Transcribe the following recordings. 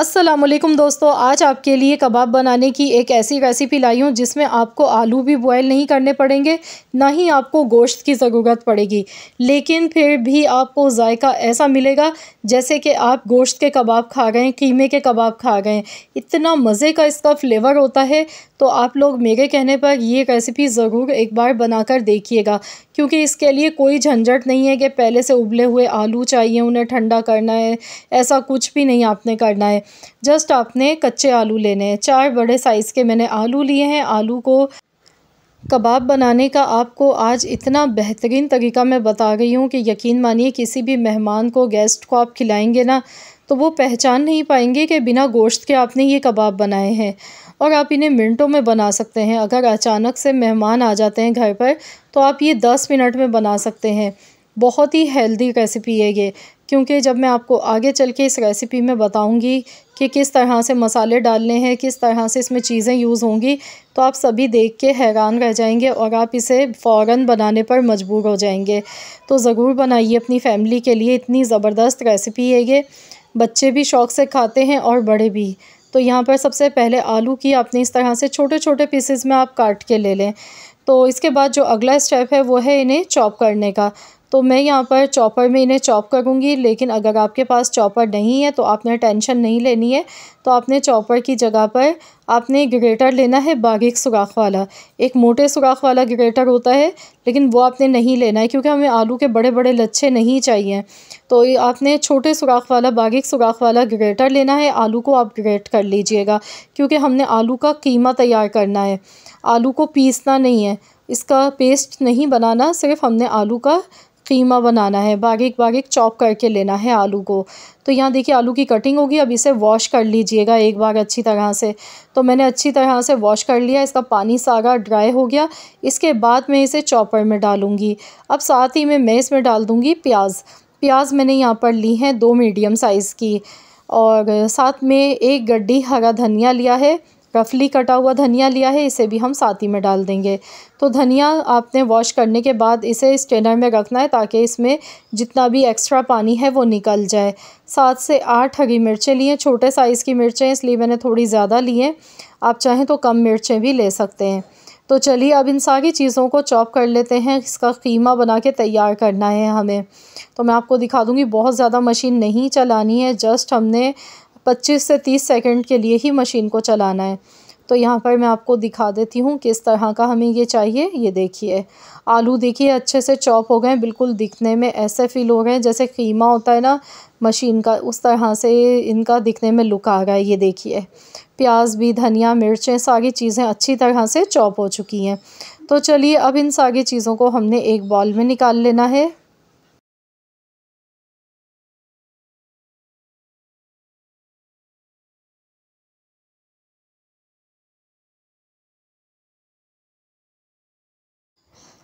असलम दोस्तों आज आपके लिए कबाब बनाने की एक ऐसी रेसिपी लाई हूँ जिसमें आपको आलू भी बॉयल नहीं करने पड़ेंगे ना ही आपको गोश्त की ज़रूरत पड़ेगी लेकिन फिर भी आपको जायका ऐसा मिलेगा जैसे कि आप गोश्त के कबाब खा गए कीमे के कबाब खा गए इतना मज़े का इसका फ्लेवर होता है तो आप लोग मेरे कहने पर यह रेसिपी ज़रूर एक बार बना कर देखिएगा क्योंकि इसके लिए कोई झंझट नहीं है कि पहले से उबले हुए आलू चाहिए उन्हें ठंडा करना है ऐसा कुछ भी नहीं आपने करना है जस्ट आपने कच्चे आलू लेने हैं चार बड़े साइज़ के मैंने आलू लिए हैं आलू को कबाब बनाने का आपको आज इतना बेहतरीन तरीका मैं बता गई हूँ कि यकीन मानिए किसी भी मेहमान को गेस्ट को आप खिलाएंगे ना तो वो पहचान नहीं पाएंगे कि बिना गोश्त के आपने ये कबाब बनाए हैं और आप इन्हें मिनटों में बना सकते हैं अगर अचानक से मेहमान आ जाते हैं घर पर तो आप ये दस मिनट में बना सकते हैं बहुत ही हेल्दी रेसिपी है ये क्योंकि जब मैं आपको आगे चल के इस रेसिपी में बताऊंगी कि किस तरह से मसाले डालने हैं किस तरह से इसमें चीज़ें यूज़ होंगी तो आप सभी देख के हैरान रह जाएंगे और आप इसे फ़ौर बनाने पर मजबूर हो जाएंगे तो ज़रूर बनाइए अपनी फैमिली के लिए इतनी ज़बरदस्त रेसिपी है ये बच्चे भी शौक़ से खाते हैं और बड़े भी तो यहाँ पर सबसे पहले आलू की आपने इस तरह से छोटे छोटे पीसेस में आप काट के ले लें तो इसके बाद जो अगला स्टेप है वो है इन्हें चॉप करने का तो मैं यहाँ पर चॉपर में इन्हें चॉप करूँगी लेकिन अगर आपके पास चॉपर नहीं है तो आपने टेंशन नहीं लेनी है तो आपने चॉपर की जगह पर आपने ग्रेटर लेना है बारीक सुराख वाला एक मोटे सुराख वाला ग्रेटर होता है लेकिन वो आपने नहीं लेना है क्योंकि हमें आलू के बड़े बड़े लच्छे नहीं चाहिए तो आपने छोटे सुराख वाला बारीक सुराख वाला ग्रेटर लेना है आलू को आप ग्रेट कर लीजिएगा क्योंकि हमने आलू का कीमा तैयार करना है आलू को पीसना नहीं है इसका पेस्ट नहीं बनाना सिर्फ हमने आलू का कीमा बनाना है बाघ एक चॉप करके लेना है आलू को तो यहाँ देखिए आलू की कटिंग होगी अब इसे वॉश कर लीजिएगा एक बार अच्छी तरह से तो मैंने अच्छी तरह से वॉश कर लिया इसका पानी सारा ड्राई हो गया इसके बाद मैं इसे चॉपर में डालूँगी अब साथ ही में मैं इसमें डाल दूँगी प्याज प्याज मैंने यहाँ पर ली हैं दो मीडियम साइज़ की और साथ में एक गड्ढी हरा धनिया लिया है रफली कटा हुआ धनिया लिया है इसे भी हम साथ ही में डाल देंगे तो धनिया आपने वॉश करने के बाद इसे स्टेनर में रखना है ताकि इसमें जितना भी एक्स्ट्रा पानी है वो निकल जाए सात से आठ हरी मिर्चें लिए छोटे साइज़ की मिर्चें इसलिए मैंने थोड़ी ज़्यादा ली हैं आप चाहें तो कम मिर्चें भी ले सकते हैं तो चलिए अब इन सारी चीज़ों को चॉप कर लेते हैं इसका कीमा बना के तैयार करना है हमें तो मैं आपको दिखा दूँगी बहुत ज़्यादा मशीन नहीं चलानी है जस्ट हमने पच्चीस से तीस सेकेंड के लिए ही मशीन को चलाना है तो यहाँ पर मैं आपको दिखा देती हूँ किस तरह का हमें ये चाहिए ये देखिए आलू देखिए अच्छे से चॉप हो गए बिल्कुल दिखने में ऐसे फील हो रहे हैं जैसे कीमा होता है ना मशीन का उस तरह से इनका दिखने में लुक आ रहा है ये देखिए प्याज भी धनिया मिर्चें सारी चीज़ें अच्छी तरह से चॉप हो चुकी हैं तो चलिए अब इन सारी चीज़ों को हमने एक बॉल में निकाल लेना है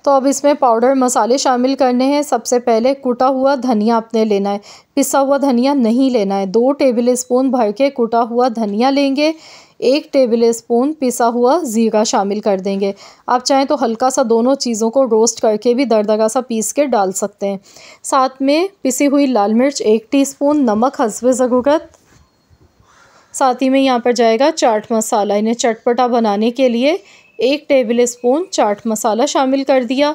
तो अब इसमें पाउडर मसाले शामिल करने हैं सबसे पहले कुटा हुआ धनिया आपने लेना है पिसा हुआ धनिया नहीं लेना है दो टेबल स्पून भर के कुटा हुआ धनिया लेंगे एक टेबल स्पून पिसा हुआ ज़ीरा शामिल कर देंगे आप चाहें तो हल्का सा दोनों चीज़ों को रोस्ट करके भी दरदगा सा पीस के डाल सकते हैं साथ में पिसी हुई लाल मिर्च एक टी नमक हसब ज़रूरत साथ ही में यहाँ पर जाएगा चाट मसाला इन्हें चटपटा बनाने के लिए एक टेबल स्पून चाट मसाला शामिल कर दिया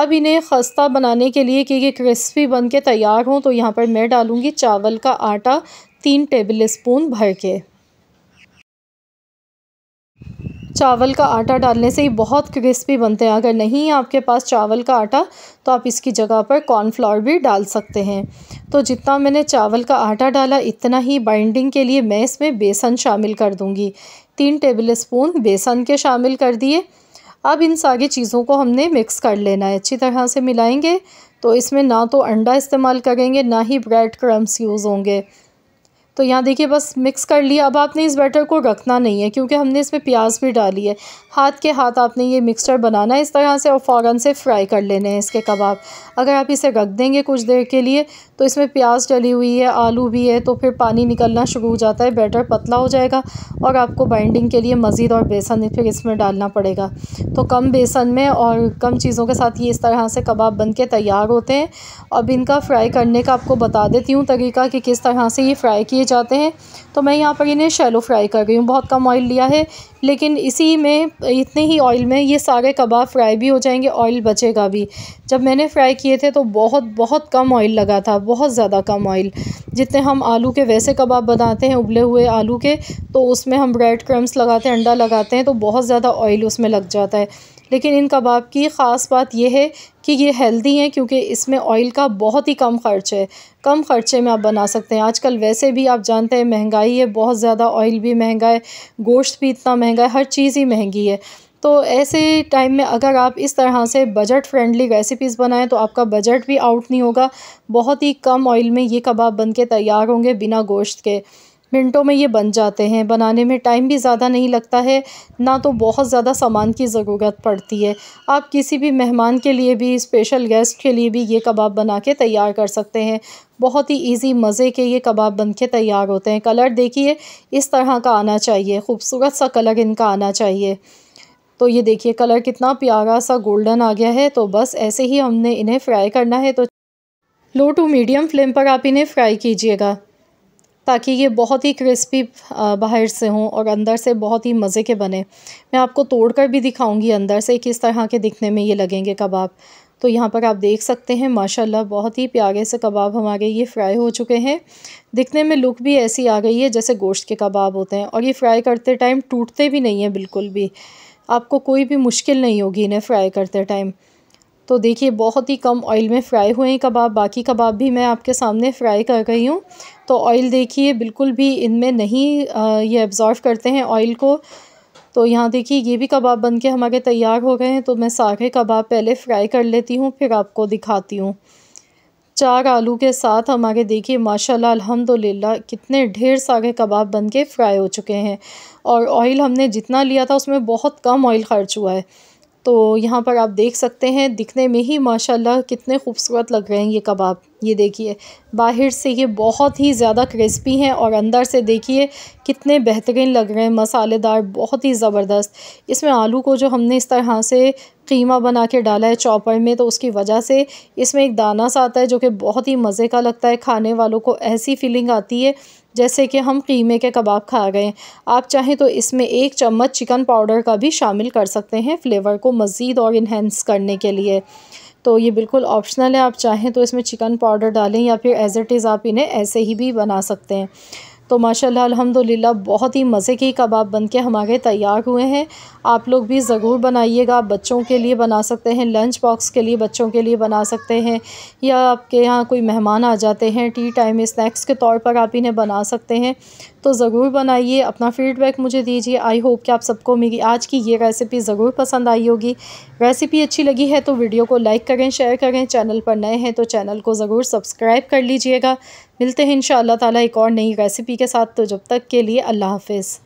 अब इन्हें खस्ता बनाने के लिए कि ये क्रिस्पी बन के तैयार हों तो यहाँ पर मैं डालूँगी चावल का आटा तीन टेबल स्पून भर के चावल का आटा डालने से ही बहुत क्रिस्पी बनते हैं अगर नहीं है आपके पास चावल का आटा तो आप इसकी जगह पर कॉर्नफ्लावर भी डाल सकते हैं तो जितना मैंने चावल का आटा डाला इतना ही बाइंडिंग के लिए मैं इसमें बेसन शामिल कर दूंगी तीन टेबल स्पून बेसन के शामिल कर दिए अब इन सारी चीज़ों को हमने मिक्स कर लेना है अच्छी तरह से मिलाएंगे तो इसमें ना तो अंडा इस्तेमाल करेंगे ना ही ब्रेड क्रम्स यूज़ होंगे तो यहाँ देखिए बस मिक्स कर लिया अब आपने इस बैटर को रखना नहीं है क्योंकि हमने इसमें प्याज भी डाली है हाथ के हाथ आपने ये मिक्सचर बनाना है इस तरह से और फ़ौर से फ्राई कर लेने हैं इसके कबाब अगर आप इसे रख देंगे कुछ देर के लिए तो इसमें प्याज डली हुई है आलू भी है तो फिर पानी निकलना शुरू हो जाता है बैटर पतला हो जाएगा और आपको बाइंडिंग के लिए मज़ीद और बेसन फिर इसमें डालना पड़ेगा तो कम बेसन में और कम चीज़ों के साथ ये इस तरह से कबाब बन के तैयार होते हैं अब इनका फ्राई करने का आपको बता देती हूँ तरीका कि किस तरह से ये फ़्राई किए जाते हैं तो मैं यहाँ पर इन्हें शेलो फ्राई कर रही हूँ बहुत कम ऑयल लिया है लेकिन इसी में इतने ही ऑयल में ये सारे कबाब फ्राई भी हो जाएंगे ऑयल बचेगा भी जब मैंने फ्राई किए थे तो बहुत बहुत कम ऑयल लगा था बहुत ज़्यादा कम ऑयल जितने हम आलू के वैसे कबाब बनाते हैं उबले हुए आलू के तो उसमें हम ब्रेड क्रम्स लगाते हैं अंडा लगाते हैं तो बहुत ज़्यादा ऑयल उसमें लग जाता है लेकिन इन कबाब की ख़ास बात यह है कि ये हेल्दी हैं क्योंकि इसमें ऑयल का बहुत ही कम ख़र्च है कम ख़र्चे में आप बना सकते हैं आजकल वैसे भी आप जानते हैं महंगाई है बहुत ज़्यादा ऑयल भी महंगा है गोश्त भी इतना महंगा है हर चीज़ ही महंगी है तो ऐसे टाइम में अगर आप इस तरह से बजट फ्रेंडली रेसिपीज़ बनाएं तो आपका बजट भी आउट नहीं होगा बहुत ही कम ऑयल में ये कबाब बन के तैयार होंगे बिना गोश्त के मिनटों में ये बन जाते हैं बनाने में टाइम भी ज़्यादा नहीं लगता है ना तो बहुत ज़्यादा सामान की ज़रूरत पड़ती है आप किसी भी मेहमान के लिए भी स्पेशल गेस्ट के लिए भी ये कबाब बना के तैयार कर सकते हैं बहुत ही इजी मज़े के ये कबाब बन के तैयार होते हैं कलर देखिए इस तरह का आना चाहिए खूबसूरत सा कलर इनका आना चाहिए तो ये देखिए कलर कितना प्यारा सा गोल्डन आ गया है तो बस ऐसे ही हमने इन्हें फ्राई करना है तो लो टू मीडियम फ्लेम पर आप इन्हें फ्राई कीजिएगा ताकि ये बहुत ही क्रिस्पी बाहर से हों और अंदर से बहुत ही मज़े के बने मैं आपको तोड़ कर भी दिखाऊँगी अंदर से किस तरह के दिखने में ये लगेंगे कबाब तो यहाँ पर आप देख सकते हैं माशाल्लाह बहुत ही प्यारे से कबाब हमारे ये फ्राई हो चुके हैं दिखने में लुक भी ऐसी आ गई है जैसे गोश्त के कबाब होते हैं और ये फ्राई करते टाइम टूटते भी नहीं हैं बिल्कुल भी आपको कोई भी मुश्किल नहीं होगी इन्हें फ्राई करते टाइम तो देखिए बहुत ही कम ऑयल में फ्राई हुए हैं कबाब बाकी कबाब भी मैं आपके सामने फ्राई कर रही हूँ तो ऑयल देखिए बिल्कुल भी इनमें नहीं आ, ये एब्ज़ॉर्व करते हैं ऑयल को तो यहाँ देखिए ये भी कबाब बन के हमारे तैयार हो गए हैं तो मैं सारे कबाब पहले फ्राई कर लेती हूँ फिर आपको दिखाती हूँ चार आलू के साथ हमारे देखिए माशाल्लाह अल्हम्दुलिल्लाह कितने ढेर सारे कबाब बन के फ्राई हो चुके हैं और ऑयल हमने जितना लिया था उसमें बहुत कम ऑयल खर्च हुआ है तो यहाँ पर आप देख सकते हैं दिखने में ही माशाल्लाह कितने खूबसूरत लग रहे हैं ये कबाब ये देखिए बाहर से ये बहुत ही ज़्यादा क्रिस्पी हैं और अंदर से देखिए कितने बेहतरीन लग रहे हैं मसालेदार बहुत ही ज़बरदस्त इसमें आलू को जो हमने इस तरह से कीमा बना के डाला है चॉपर में तो उसकी वजह से इसमें एक दाना सा आता है जो कि बहुत ही मज़े का लगता है खाने वालों को ऐसी फीलिंग आती है जैसे कि हम कीमे के कबाब खा गए आप चाहें तो इसमें एक चम्मच चिकन पाउडर का भी शामिल कर सकते हैं फ्लेवर को मज़ीद और इन्हेंस करने के लिए तो ये बिल्कुल ऑप्शनल है आप चाहें तो इसमें चिकन पाउडर डालें या फिर एज़ इट इज़ आप इन्हें ऐसे ही भी बना सकते हैं तो माशाल्लाह अल्हम्दुलिल्लाह बहुत ही मज़े की कबाब बन के हमारे तैयार हुए हैं आप लोग भी ज़रूर बनाइएगा बच्चों के लिए बना सकते हैं लंच बॉक्स के लिए बच्चों के लिए बना सकते हैं या आपके यहाँ कोई मेहमान आ जाते हैं टी टाइम स्नैक्स के तौर पर आप इन्हें बना सकते हैं तो ज़रूर बनाइए अपना फ़ीडबैक मुझे दीजिए आई होप कि आप सबको मेरी आज की ये रेसिपी ज़रूर पसंद आई होगी रेसिपी अच्छी लगी है तो वीडियो को लाइक करें शेयर करें चैनल पर नए हैं तो चैनल को ज़रूर सब्सक्राइब कर लीजिएगा मिलते हैं इन ताला एक और नई रेसिपी के साथ तो जब तक के लिए अल्लाह हाफिज़